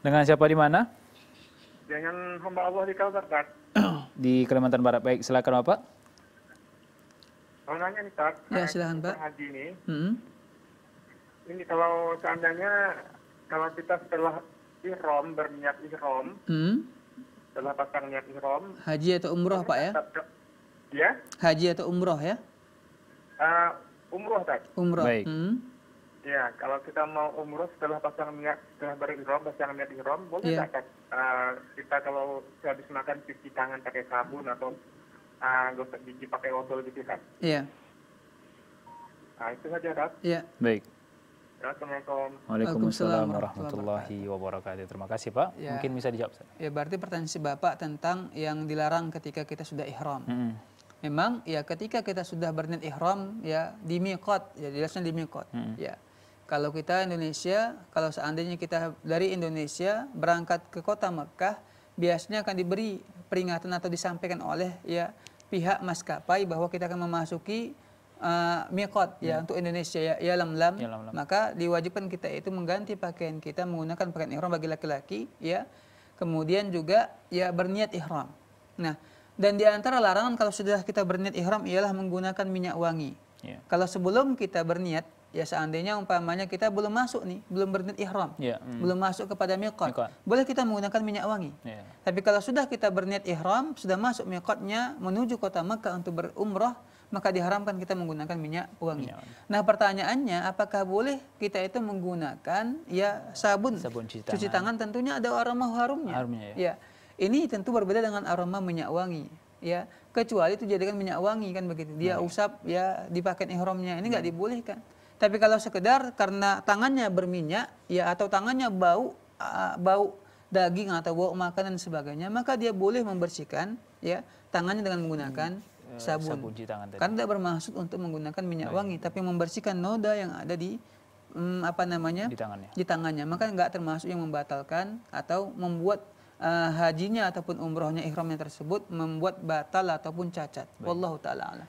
Dengan siapa di mana? Dengan hamba Allah di Kalimantan Barat. di Kalimantan Barat. Baik, silakan Bapak. Kalau nanya nih, ya, Pak. Ya, silakan, Pak. Haji ini. Hmm. Ini kalau seandainya kalau kita setelah ihrom berniat ihrom, hmm. setelah pasang niat ihrom, haji atau umroh, Pak ya? Ya. Haji atau umroh ya? Uh, umroh, Pak. Umroh. Baik. Hmm. Ya, kalau kita mau umroh setelah pasang minyak, setelah berihram, pasang niat ihram, boleh yeah. Kan? Uh, kita kalau habis makan cuci tangan pakai sabun atau uh, gosok gigi pakai wortel gitu kan? Iya. Yeah. Nah, itu saja, Dad. Iya. Yeah. Baik. Assalamualaikum. Waalaikumsalam warahmatullahi wabarakatuh. Terima kasih Pak. Ya. Mungkin bisa dijawab. Saya. Ya berarti pertanyaan si Bapak tentang yang dilarang ketika kita sudah ihram. Mm -hmm. Memang ya ketika kita sudah berniat ihram ya di miqat, ya jelasnya di miqat. Mm -hmm. Ya kalau kita Indonesia, kalau seandainya kita dari Indonesia berangkat ke kota Mekah, biasanya akan diberi peringatan atau disampaikan oleh ya pihak maskapai bahwa kita akan memasuki uh, miqat ya. ya untuk Indonesia ya, ya lam Ya, lam lam. Maka diwajibkan kita itu mengganti pakaian kita menggunakan pakaian ihram bagi laki-laki ya. Kemudian juga ya berniat ihram. Nah, dan di antara larangan kalau sudah kita berniat ihram ialah menggunakan minyak wangi. Ya. Kalau sebelum kita berniat ya seandainya umpamanya kita belum masuk nih, belum berniat ihram, ya, hmm. belum masuk kepada miqat, boleh kita menggunakan minyak wangi. Ya. Tapi kalau sudah kita berniat ihram, sudah masuk miqatnya menuju kota Mekah untuk berumrah, maka diharamkan kita menggunakan minyak wangi. Minyak wangi. Nah, pertanyaannya apakah boleh kita itu menggunakan ya sabun, sabun cuci, tangan. cuci tangan tentunya ada aroma harumnya. harumnya ya. ya. Ini tentu berbeda dengan aroma minyak wangi ya kecuali itu jadikan minyak wangi kan begitu dia iya. usap ya dipakai ihramnya ini nggak hmm. dibolehkan tapi kalau sekedar karena tangannya berminyak ya atau tangannya bau bau daging atau bau makanan dan sebagainya, maka dia boleh membersihkan ya tangannya dengan menggunakan hmm. Eh, sabun. cuci tangan Karena tidak bermaksud untuk menggunakan minyak iya. wangi, tapi membersihkan noda yang ada di hmm, apa namanya? di tangannya. Di tangannya. Maka nggak termasuk yang membatalkan atau membuat uh, hajinya ataupun umrohnya ihramnya tersebut membuat batal ataupun cacat. Wallahu taala